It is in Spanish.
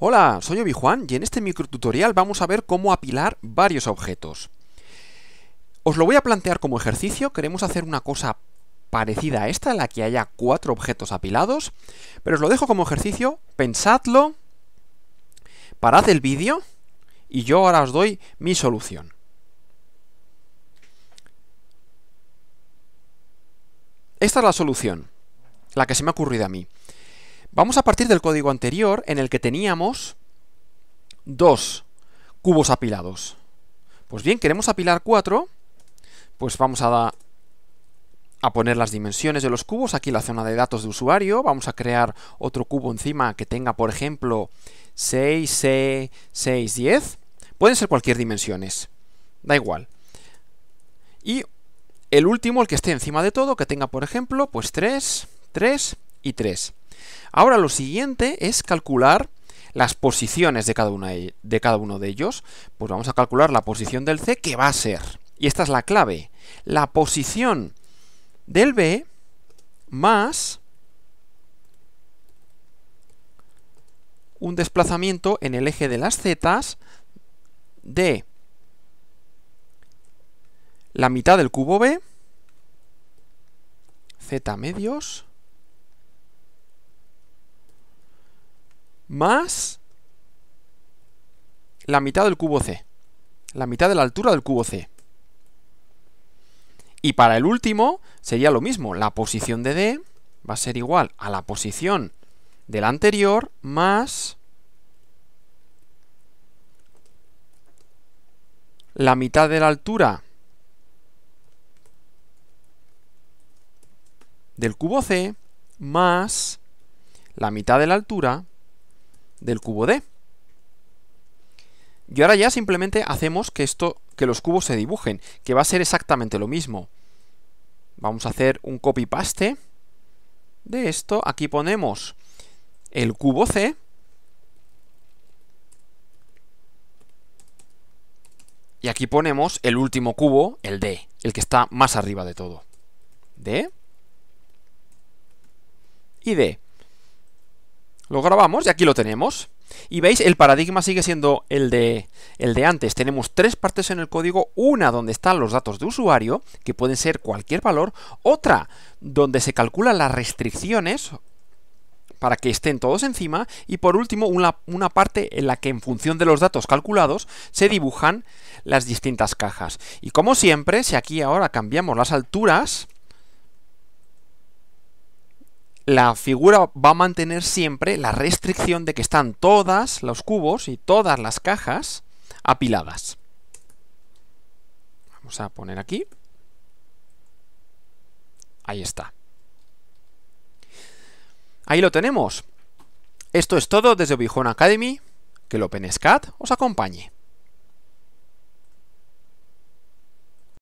Hola, soy Obi Juan y en este microtutorial vamos a ver cómo apilar varios objetos. Os lo voy a plantear como ejercicio, queremos hacer una cosa parecida a esta, en la que haya cuatro objetos apilados, pero os lo dejo como ejercicio, pensadlo, parad el vídeo y yo ahora os doy mi solución. Esta es la solución, la que se me ha ocurrido a mí. Vamos a partir del código anterior en el que teníamos dos cubos apilados. Pues bien, queremos apilar cuatro, pues vamos a, a poner las dimensiones de los cubos, aquí la zona de datos de usuario, vamos a crear otro cubo encima que tenga, por ejemplo, 6, 6, 6, 10, pueden ser cualquier dimensiones, da igual. Y el último, el que esté encima de todo, que tenga, por ejemplo, pues 3, 3 y 3. Ahora lo siguiente es calcular las posiciones de cada, uno de ellos. Pues vamos a calcular la posición del C, que va a ser, y esta es la clave, la posición del B más un desplazamiento en el eje de las zetas de la mitad del cubo B, z medios, más la mitad del cubo C. La mitad de la altura del cubo C. Y para el último sería lo mismo. La posición de D va a ser igual a la posición del anterior más la mitad de la altura del cubo C más la mitad de la altura del cubo D. Y ahora ya simplemente hacemos que esto, que los cubos se dibujen, que va a ser exactamente lo mismo. Vamos a hacer un copy paste de esto. Aquí ponemos el cubo C. Y aquí ponemos el último cubo, el D, el que está más arriba de todo. D. Y D. Lo grabamos y aquí lo tenemos. Y veis, el paradigma sigue siendo el de, el de antes. Tenemos tres partes en el código, una donde están los datos de usuario, que pueden ser cualquier valor, otra donde se calculan las restricciones para que estén todos encima, y por último una, una parte en la que en función de los datos calculados se dibujan las distintas cajas. Y como siempre, si aquí ahora cambiamos las alturas, la figura va a mantener siempre la restricción de que están todas los cubos y todas las cajas apiladas. Vamos a poner aquí. Ahí está. Ahí lo tenemos. Esto es todo desde Obijón Academy. Que el OpenSCAD os acompañe.